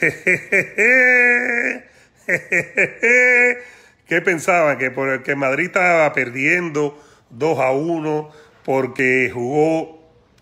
¿Qué pensaban? Que, por, que Madrid estaba perdiendo 2 a 1 porque jugó,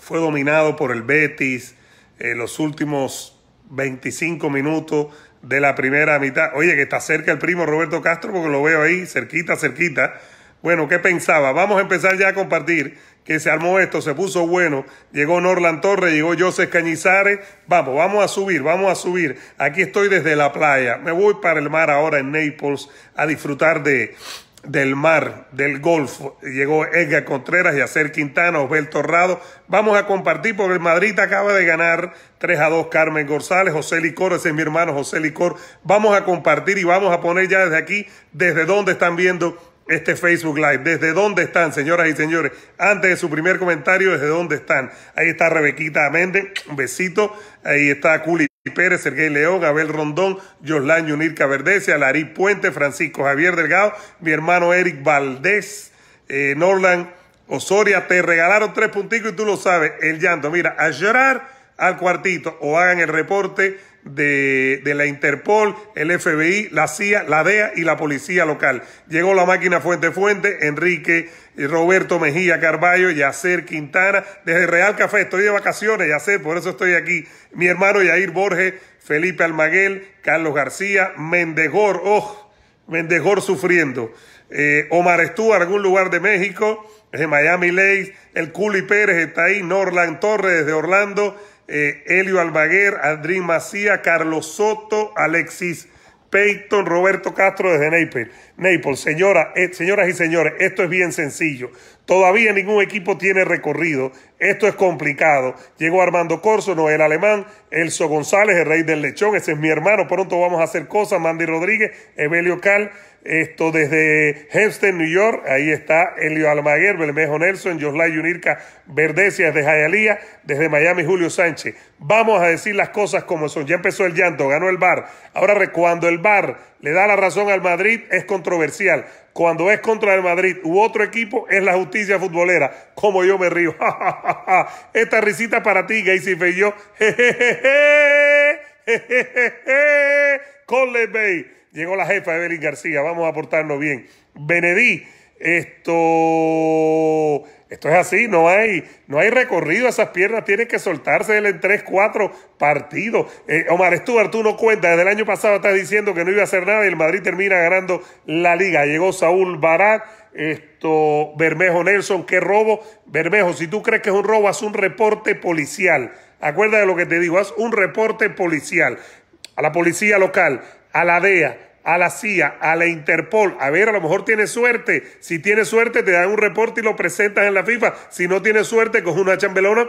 fue dominado por el Betis en los últimos 25 minutos de la primera mitad. Oye, que está cerca el primo Roberto Castro porque lo veo ahí, cerquita, cerquita. Bueno, ¿qué pensaba? Vamos a empezar ya a compartir que se armó esto, se puso bueno. Llegó Norland Torres, llegó José Cañizares. Vamos, vamos a subir, vamos a subir. Aquí estoy desde la playa. Me voy para el mar ahora en Naples a disfrutar de, del mar, del golf. Llegó Edgar Contreras, y Acer Quintana, Osbel Torrado. Vamos a compartir porque el Madrid acaba de ganar 3 a 2 Carmen González, José Licor, ese es mi hermano José Licor. Vamos a compartir y vamos a poner ya desde aquí, desde donde están viendo este Facebook Live. ¿Desde dónde están, señoras y señores? Antes de su primer comentario, ¿desde dónde están? Ahí está Rebequita Méndez, un besito. Ahí está Culi Pérez, Sergey León, Abel Rondón, Yoslán Yunir Verdesia, Larí Puente, Francisco Javier Delgado, mi hermano Eric Valdés, eh, Norland Osoria. Te regalaron tres puntitos y tú lo sabes, el llanto. Mira, a llorar al cuartito o hagan el reporte de, la Interpol, el FBI, la CIA, la DEA y la policía local. Llegó la máquina Fuente Fuente, Enrique, Roberto Mejía Carballo, Yacer Quintana, desde Real Café, estoy de vacaciones, Yacer, por eso estoy aquí. Mi hermano Yair Borges, Felipe Almaguel, Carlos García, Mendegor, oh, Mendegor sufriendo. Eh, Omar Estúa, algún lugar de México, desde Miami Lakes, el Culi Pérez está ahí, Norland Torres desde Orlando, eh, Elio Albaguer, Andrín Macía, Carlos Soto, Alexis Peyton, Roberto Castro desde Naples. Naples, eh, señoras y señores, esto es bien sencillo. Todavía ningún equipo tiene recorrido. Esto es complicado. Llegó Armando Corso, Noel Alemán, Elso González, el rey del lechón. Ese es mi hermano. Pronto vamos a hacer cosas. Mandy Rodríguez, Evelio Cal. Esto desde Hempstead, New York. Ahí está Elio Almaguer, Belmejo Nelson, Joslay Yunirka Verdecias de Jayalía, desde Miami Julio Sánchez. Vamos a decir las cosas como son. Ya empezó el llanto, ganó el bar. Ahora, cuando el bar le da la razón al Madrid, es controversial. Cuando es contra el Madrid u otro equipo, es la justicia futbolera. Como yo me río. Esta risita para ti, Gacy Feyó. Cole Bay. Llegó la jefa Evelyn García, vamos a portarnos bien. Benedí, esto, esto es así, no hay, no hay recorrido, esas piernas tienen que soltarse él en tres, cuatro partidos. Eh, Omar Stuart, tú no cuentas, desde el año pasado estás diciendo que no iba a hacer nada y el Madrid termina ganando la liga. Llegó Saúl Barat, esto, Bermejo Nelson, qué robo. Bermejo, si tú crees que es un robo, haz un reporte policial. Acuérdate de lo que te digo, haz un reporte policial a la policía local a la DEA, a la CIA, a la Interpol. A ver, a lo mejor tiene suerte. Si tiene suerte, te dan un reporte y lo presentas en la FIFA. Si no tiene suerte, coge una chambelona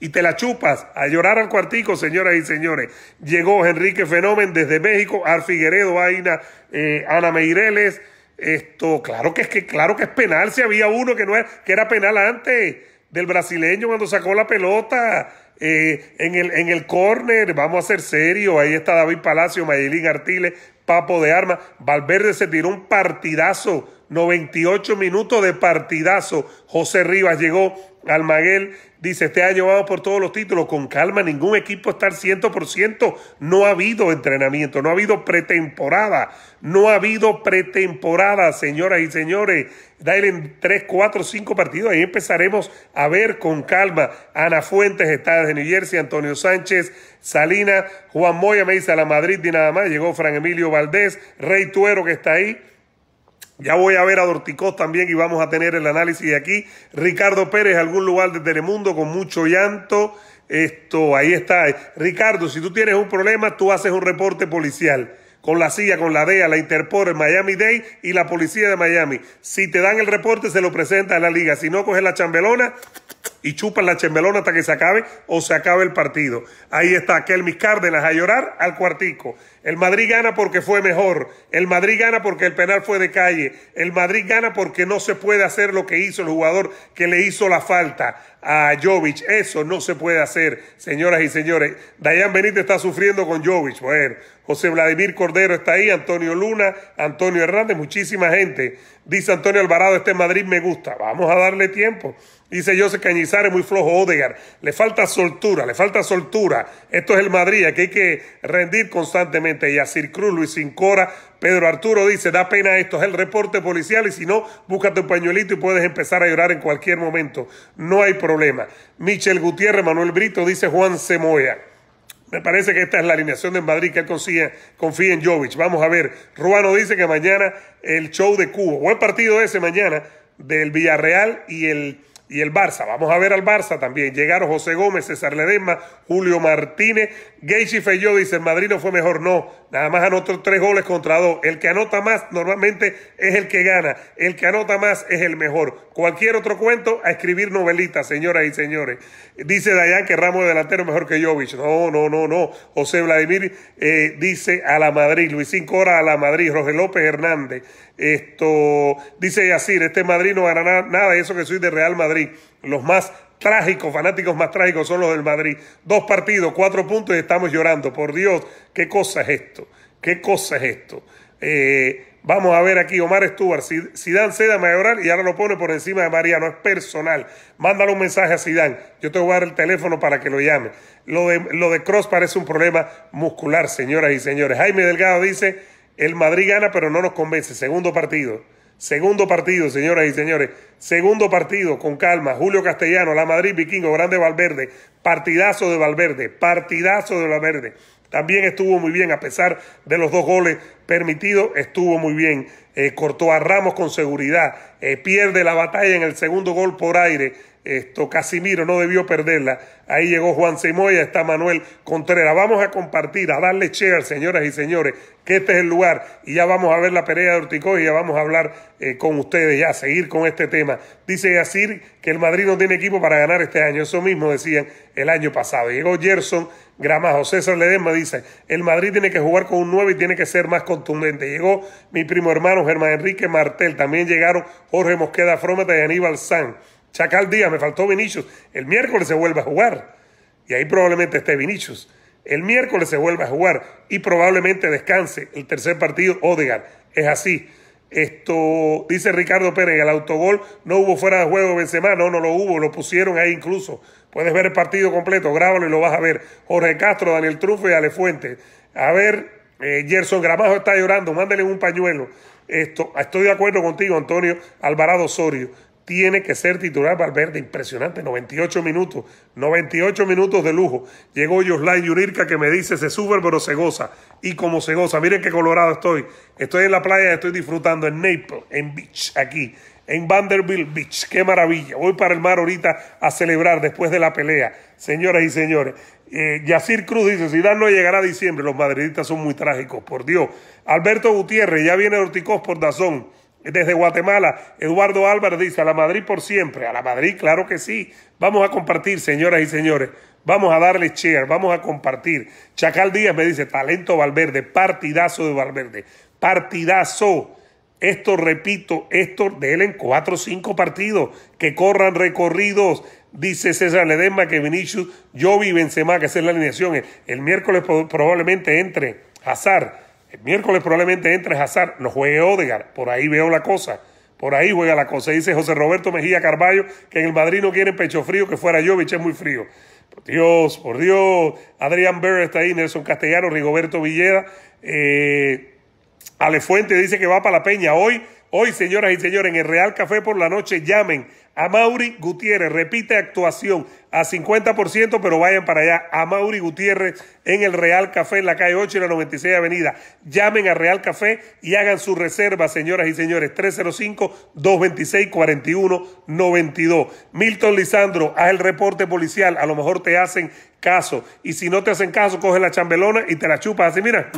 y te la chupas a llorar al cuartico, señoras y señores. Llegó Enrique Fenomen desde México, Ar Figueredo, Aina, eh, Ana Meireles. Esto, claro que es que, claro que es penal. Si había uno que no que era penal antes del brasileño cuando sacó la pelota en, el, en el corner, vamos a ser serios, ahí está David Palacio, Mayelín Artiles, Papo de Armas. Valverde se tiró un partidazo, 98 minutos de partidazo. José Rivas llegó Almaguel dice, este año llevado por todos los títulos, con calma, ningún equipo está al 100%, no ha habido entrenamiento, no ha habido pretemporada, no ha habido pretemporada, señoras y señores, dale en 3, 4, 5 partidos, ahí empezaremos a ver con calma. Ana Fuentes está desde New Jersey, Antonio Sánchez, Salina, Juan Moya me dice a la Madrid y nada más, llegó Fran Emilio Valdés, Rey Tuero que está ahí. Ya voy a ver a Dorticó también y vamos a tener el análisis de aquí. Ricardo Pérez, algún lugar de Telemundo con mucho llanto. Esto, ahí está. Ricardo, si tú tienes un problema, tú haces un reporte policial con la CIA, con la DEA, la Interpol, el Miami Day y la policía de Miami. Si te dan el reporte, se lo presenta a la liga. Si no, coge la chambelona y chupan la chemelona hasta que se acabe o se acabe el partido. Ahí está Kelmis Cárdenas a llorar al cuartico. El Madrid gana porque fue mejor. El Madrid gana porque el penal fue de calle. El Madrid gana porque no se puede hacer lo que hizo el jugador que le hizo la falta a Jovic. Eso no se puede hacer, señoras y señores. Dayan Benítez está sufriendo con Jovic. Bueno, José Vladimir Cordero está ahí, Antonio Luna, Antonio Hernández, muchísima gente. Dice Antonio Alvarado, este Madrid me gusta. Vamos a darle tiempo. Dice José Cañizares, muy flojo Odegar. Le falta soltura, le falta soltura. Esto es el Madrid, aquí hay que rendir constantemente. Y Yacir Cruz, Luis Incora, Pedro Arturo dice, da pena esto, es el reporte policial y si no, búscate un pañuelito y puedes empezar a llorar en cualquier momento. No hay problema. Michel Gutiérrez, Manuel Brito, dice Juan Semoya. Me parece que esta es la alineación de Madrid que él confía en Jovic. Vamos a ver. Ruano dice que mañana el show de Cuba. Buen partido ese mañana del Villarreal y el, y el Barça. Vamos a ver al Barça también. Llegaron José Gómez, César Ledesma, Julio Martínez, y yo dice, el Madrid no fue mejor, no. Nada más anotó tres goles contra dos. El que anota más normalmente es el que gana. El que anota más es el mejor. Cualquier otro cuento, a escribir novelitas, señoras y señores. Dice Dayan que Ramos de delantero mejor que Jovic. No, no, no, no. José Vladimir eh, dice a la Madrid. Luisín Cora a la Madrid. Roger López Hernández. Esto dice Yacir, este Madrid no gana nada eso que soy de Real Madrid. Los más trágicos, fanáticos más trágicos son los del Madrid. Dos partidos, cuatro puntos y estamos llorando. Por Dios, ¿qué cosa es esto? ¿Qué cosa es esto? Eh, vamos a ver aquí, Omar Stuart, Sidán ceda mayoral y ahora lo pone por encima de Mariano, es personal. Mándale un mensaje a Sidán, yo te voy a dar el teléfono para que lo llame. Lo de, lo de Cross parece un problema muscular, señoras y señores. Jaime Delgado dice, el Madrid gana pero no nos convence, segundo partido. Segundo partido, señoras y señores. Segundo partido, con calma. Julio Castellano, La Madrid, Vikingo, Grande Valverde. Partidazo de Valverde. Partidazo de Valverde. También estuvo muy bien, a pesar de los dos goles permitidos, estuvo muy bien. Eh, cortó a Ramos con seguridad. Eh, pierde la batalla en el segundo gol por aire. Esto, Casimiro no debió perderla. Ahí llegó Juan Simoya, está Manuel Contreras. Vamos a compartir, a darle share, señoras y señores, que este es el lugar. Y ya vamos a ver la pelea de Orticoy y ya vamos a hablar eh, con ustedes, ya a seguir con este tema. Dice Yacir que el Madrid no tiene equipo para ganar este año. Eso mismo decían el año pasado. Llegó Gerson Gramajo. César Ledesma dice, el Madrid tiene que jugar con un nuevo y tiene que ser más contundente. Llegó mi primo hermano Germán Enrique Martel. También llegaron Jorge Mosqueda Frómeta y Aníbal Sanz Chacal Díaz, me faltó Vinicius. El miércoles se vuelve a jugar. Y ahí probablemente esté Vinicius. El miércoles se vuelve a jugar y probablemente descanse el tercer partido Odegar. Es así. Esto dice Ricardo Pérez, el autogol no hubo fuera de juego Benzema, no, no lo hubo, lo pusieron ahí incluso. Puedes ver el partido completo, grábalo y lo vas a ver. Jorge Castro, Daniel Trufo y Ale Fuente A ver, eh, Gerson Gramajo está llorando, mándele un pañuelo. Esto, estoy de acuerdo contigo, Antonio Alvarado Osorio tiene que ser titular Valverde. Impresionante, 98 minutos, 98 minutos de lujo. Llegó y Yurirka que me dice, se sube pero se goza. Y como se goza, miren qué colorado estoy. Estoy en la playa, estoy disfrutando en Naples, en Beach, aquí, en Vanderbilt Beach. Qué maravilla. Voy para el mar ahorita a celebrar después de la pelea. Señoras y señores, eh, Yacir Cruz dice, si no llegará a diciembre. Los madridistas son muy trágicos, por Dios. Alberto Gutiérrez, ya viene Orticos por Dazón. Desde Guatemala, Eduardo Álvarez dice, a la Madrid por siempre, a la Madrid, claro que sí. Vamos a compartir, señoras y señores. Vamos a darle share, vamos a compartir. Chacal Díaz me dice, talento Valverde, partidazo de Valverde, partidazo. Esto, repito, esto de él en cuatro o cinco partidos, que corran recorridos, dice César Ledesma, que Vinicius, yo y Benzema, que es la alineación. El, miércoles probablemente entre Azar el miércoles probablemente entre Hazard, no juegue Odegar. Por ahí veo la cosa. Por ahí juega la cosa. Dice José Roberto Mejía Carballo que en el Madrid no quieren pecho frío, que fuera yo, es muy frío. Por Dios, por Dios. Adrián Berr está ahí, Nelson Castellano, Rigoberto Villeda. Eh, Ale Fuente dice que va para la Peña hoy. Hoy, señoras y señores, en el Real Café por la noche, llamen Mauri Gutiérrez, repite actuación a 50%, pero vayan para allá. A Mauri Gutiérrez en el Real Café, en la calle 8 y la 96 Avenida. Llamen a Real Café y hagan su reserva, señoras y señores. 305-226-4192. Milton Lisandro, haz el reporte policial. A lo mejor te hacen caso. Y si no te hacen caso, coge la chambelona y te la chupas así, mira.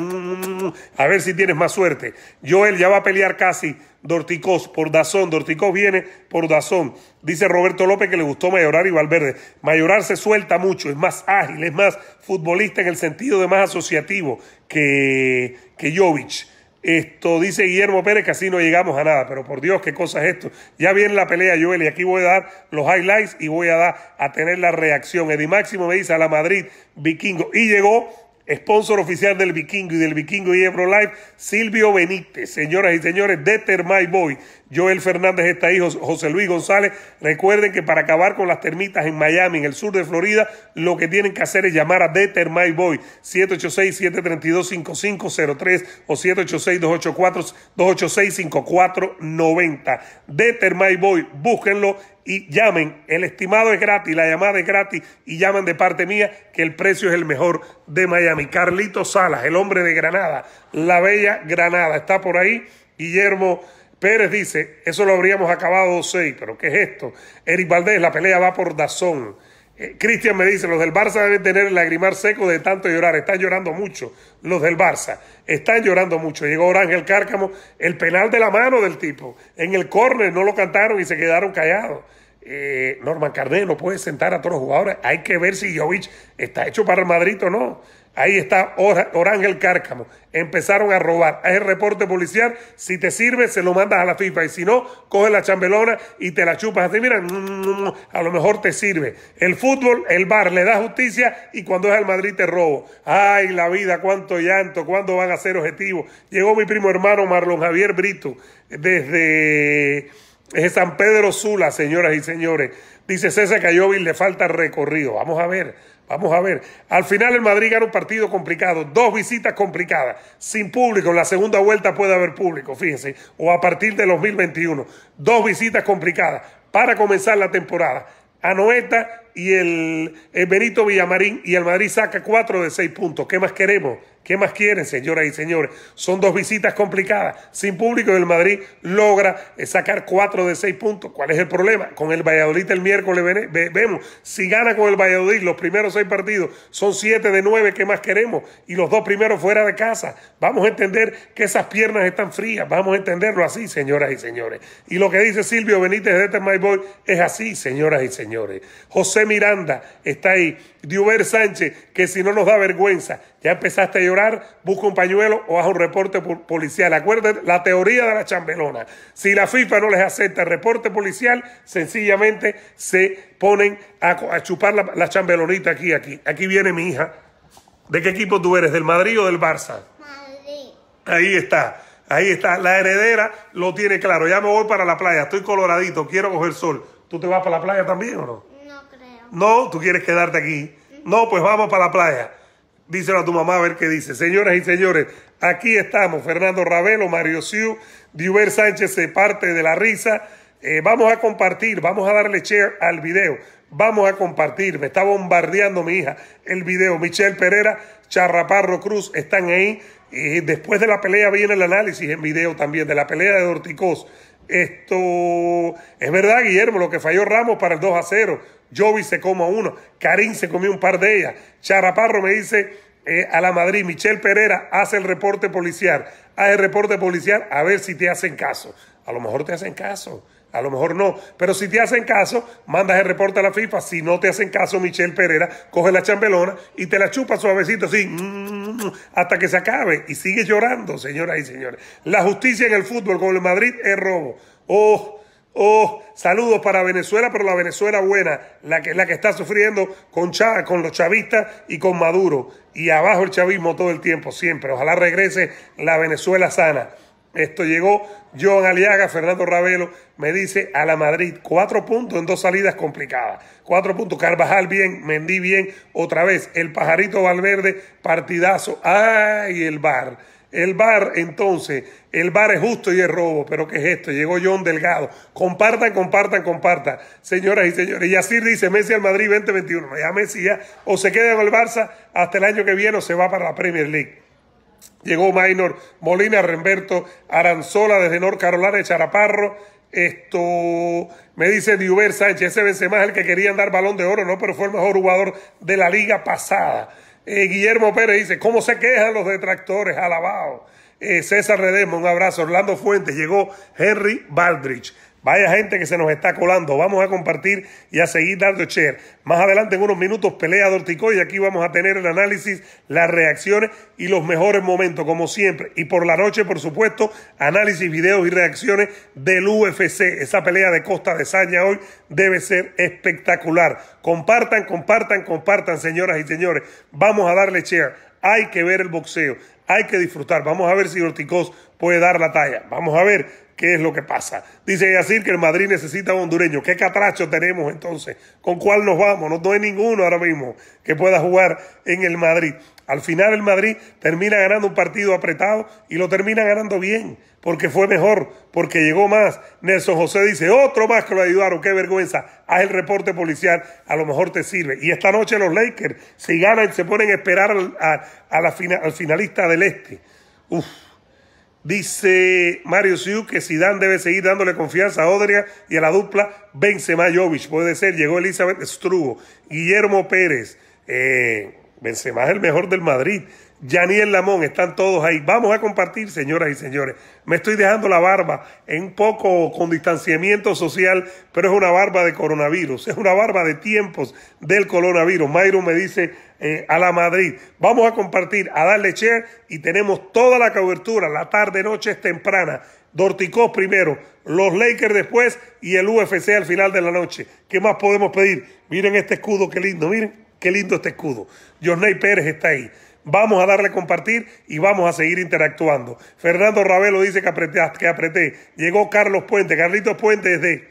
A ver si tienes más suerte. Joel ya va a pelear casi Dorticos por Dazón. Dorticos viene por Dazón. Dice Roberto López que le gustó Mayorar y Valverde. Mayorar se suelta mucho, es más ágil, es más futbolista en el sentido de más asociativo que, que Jovic. Esto dice Guillermo Pérez que así no llegamos a nada, pero por Dios, qué cosa es esto. Ya viene la pelea, Joel, y aquí voy a dar los highlights y voy a dar a tener la reacción. Eddie Máximo me dice a la Madrid, vikingo. Y llegó sponsor oficial del Vikingo y del Vikingo y Ebro Live, Silvio Benítez. Señoras y señores, Deter My Boy, Joel Fernández está ahí, José Luis González. Recuerden que para acabar con las termitas en Miami, en el sur de Florida, lo que tienen que hacer es llamar a Deter My Boy 786-732-5503 o 786-284-286-5490. Deter My Boy, búsquenlo y llamen. El estimado es gratis, la llamada es gratis y llaman de parte mía que el precio es el mejor de Miami. Carlito Salas, el hombre de Granada, la bella Granada, está por ahí. Guillermo Pérez dice, eso lo habríamos acabado seis pero ¿qué es esto? Eric Valdés, la pelea va por Dazón. Eh, Cristian me dice, los del Barça deben tener el lagrimar seco de tanto llorar, están llorando mucho, los del Barça, están llorando mucho. Llegó Orangel Cárcamo, el penal de la mano del tipo, en el córner no lo cantaron y se quedaron callados. Eh, Norman Carné no puede sentar a todos los jugadores, hay que ver si Jovic está hecho para el Madrid o no. Ahí está Orangel Cárcamo. Empezaron a robar. Es el reporte policial. Si te sirve, se lo mandas a la FIFA. Y si no, coge la chambelona y te la chupas. Así, mira, mm, mm, mm, a lo mejor te sirve. El fútbol, el bar, le da justicia y cuando es al Madrid te robo. Ay, la vida, cuánto llanto, cuándo van a ser objetivos. Llegó mi primo hermano Marlon Javier Brito desde San Pedro Sula, señoras y señores. Dice César Cayovi, le falta recorrido. Vamos a ver. Vamos a ver. Al final el Madrid gana un partido complicado, dos visitas complicadas, sin público. En la segunda vuelta puede haber público, fíjense, o a partir de 2021. Dos visitas complicadas para comenzar la temporada. Anoeta y el, Benito Villamarín y el Madrid saca 4 de 6 puntos. ¿Qué más queremos? ¿Qué más quieren, señoras y señores? Son dos visitas complicadas. Sin público, y el Madrid logra eh, sacar 4 de 6 puntos. ¿Cuál es el problema? Con el Valladolid el miércoles vemos. Si gana con el Valladolid los primeros 6 partidos, son 7 de 9. ¿Qué más queremos? Y los dos primeros fuera de casa. Vamos a entender que esas piernas están frías. Vamos a entenderlo así, señoras y señores. Y lo que dice Silvio Benítez de Este My Boy es así, señoras y señores. José Miranda está ahí. Diuber Sánchez, que si no nos da vergüenza, ya empezaste a llorar, busca un pañuelo o haz un reporte policial. Acuérdense la teoría de la chambelona. Si la FIFA no les acepta el reporte policial, sencillamente se ponen a, chupar la, la, chambelonita aquí, aquí. Aquí viene mi hija. ¿De qué equipo tú eres? ¿Del Madrid o del Barça? Madrid. Ahí está. Ahí está, la heredera lo tiene claro. Ya me voy para la playa, estoy coloradito, quiero coger sol. ¿Tú te vas para la playa también o no? No, tú quieres quedarte aquí. No, pues vamos para la playa. Díselo a tu mamá a ver qué dice. Señoras y señores, aquí estamos. Fernando Ravelo, Mario Siu, Diuber Sánchez se parte de la risa. Eh, vamos a compartir, vamos a darle share al video. Vamos a compartir. Me está bombardeando mi hija el video. Michelle Pereira, Charraparro Cruz están ahí. después de la pelea viene el análisis en video también de la pelea de Orticós. Esto es verdad, Guillermo, lo que falló Ramos para el 2 a 0. Jovi se a uno, Karim se comió un par de ellas, Charaparro me dice eh, a la Madrid, Michelle Pereira hace el reporte policial, haz ah, el reporte policial a ver si te hacen caso. A lo mejor te hacen caso, a lo mejor no, pero si te hacen caso, mandas el reporte a la FIFA, si no te hacen caso, Michelle Pereira coge la chambelona y te la chupa suavecito así, mm, mm, mm, hasta que se acabe y sigue llorando, señoras y señores. La justicia en el fútbol con el Madrid es robo. Oh, Oh, saludos para Venezuela, pero la Venezuela buena, la que, está sufriendo con, con los chavistas y con Maduro. Y abajo el chavismo todo el tiempo, siempre. Ojalá regrese la Venezuela sana. Esto llegó Joan Aliaga, Fernando Ravelo, me dice a la Madrid, cuatro puntos en dos salidas complicadas. Cuatro puntos, Carvajal bien, Mendí bien, otra vez, el pajarito Valverde, partidazo, ay, el bar. El bar, entonces, el bar es justo y es robo, pero ¿qué es esto? Llegó John Delgado. Compartan, compartan, compartan, señoras y señores. Y así dice Messi al Madrid 2021. Ya Messi ya o se queda en el Barça hasta el año que viene o se va para la Premier League. Llegó Maynor, Molina, Remberto, Aranzola desde North Carolina, de Charaparro. Esto me dice Diuber Sánchez, ese vence más el que querían dar balón de oro, no, pero fue el mejor jugador de la liga pasada. Eh, Guillermo Pérez dice, ¿cómo se quejan los detractores? Alabado. Eh, César Redemo, un abrazo. Orlando Fuentes, llegó Henry Baldrich. Vaya gente que se nos está colando. Vamos a compartir y a seguir dando share. Más adelante, en unos minutos, pelea de Dortico y aquí vamos a tener el análisis, las reacciones y los mejores momentos, como siempre. Y por la noche, por supuesto, análisis, videos y reacciones del UFC. Esa pelea de Costa de Saña hoy debe ser espectacular. Compartan, compartan, compartan, señoras y señores. Vamos a darle share. Hay que ver el boxeo, hay que disfrutar. Vamos a ver si ortiz puede dar la talla. Vamos a ver qué es lo que pasa. Dice Yacir que el Madrid necesita un hondureño. ¿Qué catracho tenemos entonces? ¿Con cuál nos vamos? No, hay ninguno ahora mismo que pueda jugar en el Madrid. Al final el Madrid termina ganando un partido apretado y lo termina ganando bien, porque fue mejor, porque llegó más. Nelson José dice, otro más que lo ayudaron, qué vergüenza. Haz el reporte policial, a lo mejor te sirve. Y esta noche los Lakers, si ganan, se ponen a esperar a, la al finalista del Este. Uf. Dice Mario Siu que Zidane debe seguir dándole confianza a Odria y a la dupla Benzema Jovic. Puede ser, llegó Elizabeth Strugo, Guillermo Pérez, eh, Benzema es el mejor del Madrid, Janiel Lamón, están todos ahí. Vamos a compartir, señoras y señores. Me estoy dejando la barba en un poco con distanciamiento social, pero es una barba de coronavirus, es una barba de tiempos del coronavirus. Mayro me dice, eh, a la Madrid. Vamos a compartir, a darle share y tenemos toda la cobertura. La tarde, noche es temprana. Dorticos primero, los Lakers después y el UFC al final de la noche. ¿Qué más podemos pedir? Miren este escudo, qué lindo, miren, qué lindo este escudo. Josney Pérez está ahí. Vamos a darle a compartir y vamos a seguir interactuando. Fernando Ravelo dice que apreté, que apreté. Llegó Carlos Puente, Carlitos Puente desde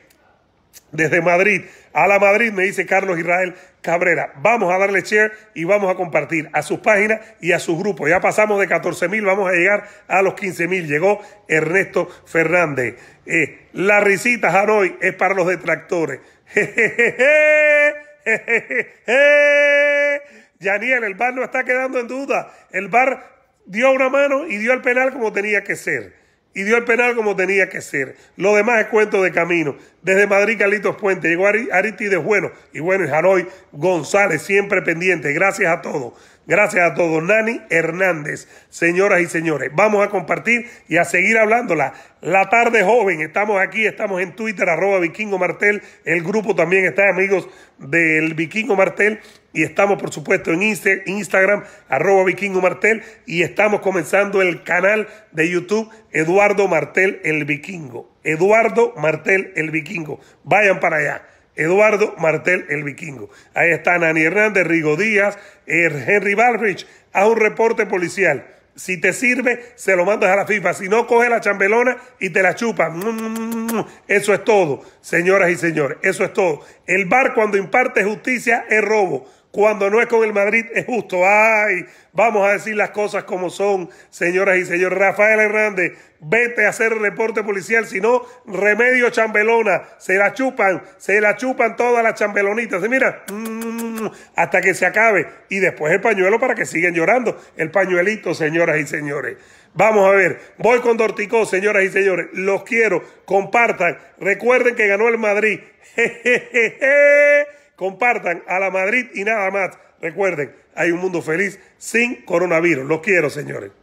desde Madrid a la Madrid, me dice Carlos Israel Cabrera. Vamos a darle share y vamos a compartir a sus páginas y a sus grupos. Ya pasamos de 14 mil, vamos a llegar a los 15 mil. Llegó Ernesto Fernández. Eh, la risita Jaroy es para los detractores. Yaniel, el bar no está quedando en duda. El bar dio una mano y dio el penal como tenía que ser y dio el penal como tenía que ser. Lo demás es cuento de camino. Desde Madrid, Carlitos Puente, llegó Ariti de Bueno y Bueno y Hanoi González, siempre pendiente. Gracias a todos. Gracias a todos. Nani Hernández, señoras y señores. Vamos a compartir y a seguir hablándola. La tarde joven, estamos aquí, estamos en Twitter, arroba Vikingo Martel. El grupo también está, amigos del Vikingo Martel. Y estamos, por supuesto, en Instagram, arroba Vikingo Martel. Y estamos comenzando el canal de YouTube Eduardo Martel el Vikingo. Eduardo Martel el Vikingo. Vayan para allá. Eduardo Martel, el vikingo. Ahí está Nani Hernández, Rigo Díaz, eh, Henry Balrich. Haz un reporte policial. Si te sirve, se lo mandas a la FIFA. Si no, coge la chambelona y te la chupa. Mm, eso es todo, señoras y señores. Eso es todo. El bar cuando imparte justicia es robo cuando no es con el Madrid es justo. Ay, vamos a decir las cosas como son, señoras y señores. Rafael Hernández, vete a hacer reporte policial, si no, remedio chambelona, se la chupan, se la chupan todas las chambelonitas. mira, mm, hasta que se acabe. Y después el pañuelo para que sigan llorando. El pañuelito, señoras y señores. Vamos a ver, voy con Dorticó, señoras y señores. Los quiero, compartan. Recuerden que ganó el Madrid. compartan a la Madrid y nada más. Recuerden, hay un mundo feliz sin coronavirus. Los quiero, señores.